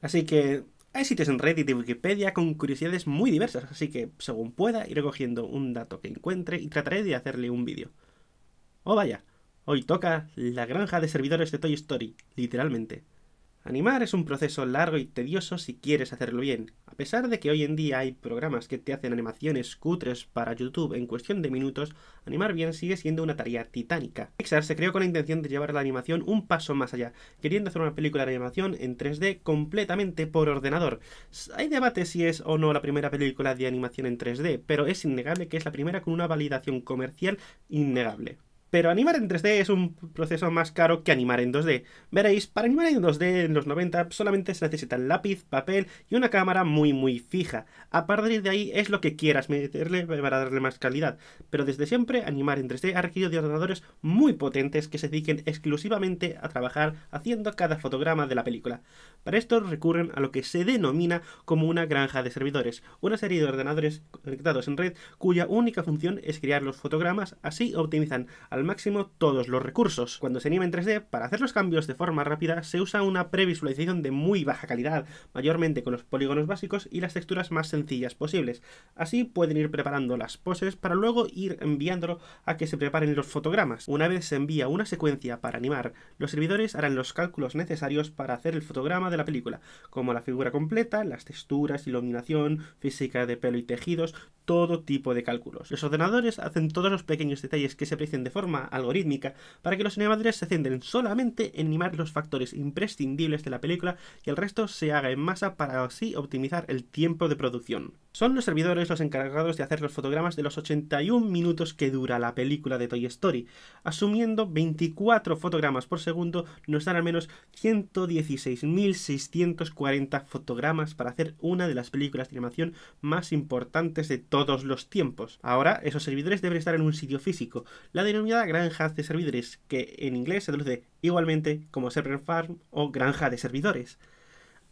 Así que hay sitios en Reddit y Wikipedia con curiosidades muy diversas, así que según pueda iré cogiendo un dato que encuentre y trataré de hacerle un vídeo. Oh vaya, hoy toca la granja de servidores de Toy Story, literalmente. Animar es un proceso largo y tedioso si quieres hacerlo bien. A pesar de que hoy en día hay programas que te hacen animaciones cutres para YouTube en cuestión de minutos, animar bien sigue siendo una tarea titánica. Pixar se creó con la intención de llevar la animación un paso más allá, queriendo hacer una película de animación en 3D completamente por ordenador. Hay debate si es o no la primera película de animación en 3D, pero es innegable que es la primera con una validación comercial innegable. Pero animar en 3D es un proceso más caro que animar en 2D. Veréis, para animar en 2D en los 90 solamente se necesitan lápiz, papel y una cámara muy muy fija. A partir de ahí es lo que quieras meterle para darle más calidad. Pero desde siempre animar en 3D ha requerido de ordenadores muy potentes que se dediquen exclusivamente a trabajar haciendo cada fotograma de la película. Para esto recurren a lo que se denomina como una granja de servidores, una serie de ordenadores conectados en red cuya única función es crear los fotogramas, así optimizan a al máximo todos los recursos. Cuando se anima en 3D, para hacer los cambios de forma rápida se usa una previsualización de muy baja calidad, mayormente con los polígonos básicos y las texturas más sencillas posibles. Así pueden ir preparando las poses para luego ir enviándolo a que se preparen los fotogramas. Una vez se envía una secuencia para animar, los servidores harán los cálculos necesarios para hacer el fotograma de la película, como la figura completa, las texturas, iluminación, física de pelo y tejidos, todo tipo de cálculos. Los ordenadores hacen todos los pequeños detalles que se aprecian de forma algorítmica para que los animadores se centren solamente en animar los factores imprescindibles de la película y el resto se haga en masa para así optimizar el tiempo de producción. Son los servidores los encargados de hacer los fotogramas de los 81 minutos que dura la película de Toy Story. Asumiendo 24 fotogramas por segundo, nos dan al menos 116.640 fotogramas para hacer una de las películas de animación más importantes de todos los tiempos. Ahora, esos servidores deben estar en un sitio físico, la denominada granja de servidores, que en inglés se traduce igualmente como server farm o granja de servidores.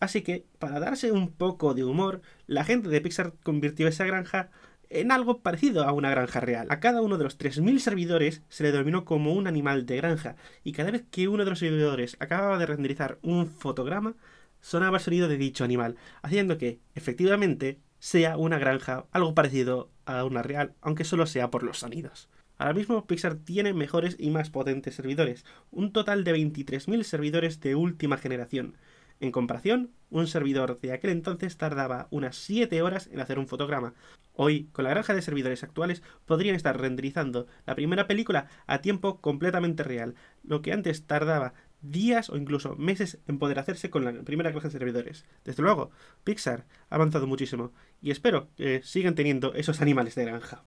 Así que, para darse un poco de humor, la gente de Pixar convirtió esa granja en algo parecido a una granja real. A cada uno de los 3.000 servidores se le denominó como un animal de granja, y cada vez que uno de los servidores acababa de renderizar un fotograma, sonaba el sonido de dicho animal, haciendo que, efectivamente, sea una granja algo parecido a una real, aunque solo sea por los sonidos. Ahora mismo Pixar tiene mejores y más potentes servidores, un total de 23.000 servidores de última generación, en comparación, un servidor de aquel entonces tardaba unas 7 horas en hacer un fotograma. Hoy, con la granja de servidores actuales, podrían estar renderizando la primera película a tiempo completamente real, lo que antes tardaba días o incluso meses en poder hacerse con la primera granja de servidores. Desde luego, Pixar ha avanzado muchísimo y espero que sigan teniendo esos animales de granja.